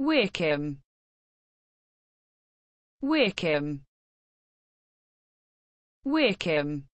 Wickham Wickham Wickham